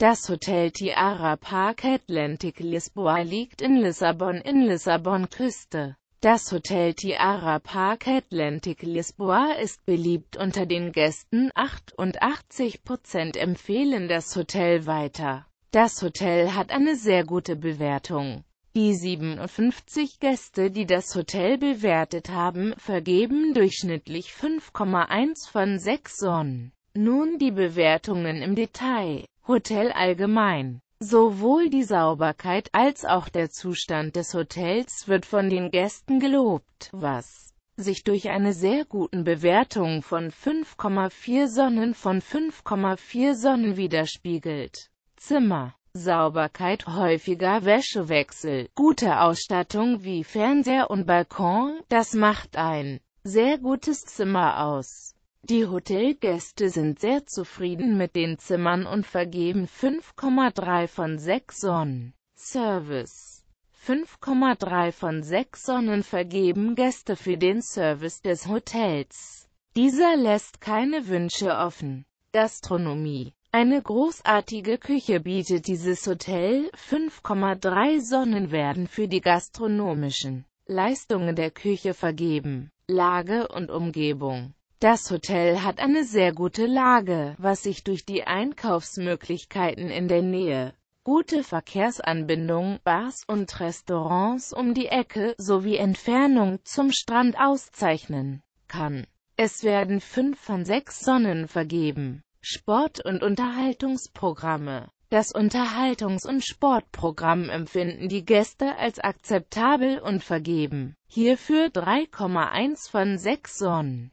Das Hotel Tiara Park Atlantic Lisboa liegt in Lissabon in Lissabon-Küste. Das Hotel Tiara Park Atlantic Lisboa ist beliebt unter den Gästen, 88% empfehlen das Hotel weiter. Das Hotel hat eine sehr gute Bewertung. Die 57 Gäste, die das Hotel bewertet haben, vergeben durchschnittlich 5,1 von 6 Sonnen. Nun die Bewertungen im Detail. Hotel allgemein. Sowohl die Sauberkeit als auch der Zustand des Hotels wird von den Gästen gelobt, was sich durch eine sehr guten Bewertung von 5,4 Sonnen von 5,4 Sonnen widerspiegelt. Zimmer Sauberkeit, häufiger Wäschewechsel, gute Ausstattung wie Fernseher und Balkon, das macht ein sehr gutes Zimmer aus. Die Hotelgäste sind sehr zufrieden mit den Zimmern und vergeben 5,3 von 6 Sonnen. Service 5,3 von 6 Sonnen vergeben Gäste für den Service des Hotels. Dieser lässt keine Wünsche offen. Gastronomie eine großartige Küche bietet dieses Hotel, 5,3 Sonnen werden für die gastronomischen Leistungen der Küche vergeben. Lage und Umgebung das Hotel hat eine sehr gute Lage, was sich durch die Einkaufsmöglichkeiten in der Nähe, gute Verkehrsanbindung, Bars und Restaurants um die Ecke sowie Entfernung zum Strand auszeichnen kann. Es werden fünf von sechs Sonnen vergeben. Sport- und Unterhaltungsprogramme Das Unterhaltungs- und Sportprogramm empfinden die Gäste als akzeptabel und vergeben. Hierfür 3,1 von 6 Sonnen.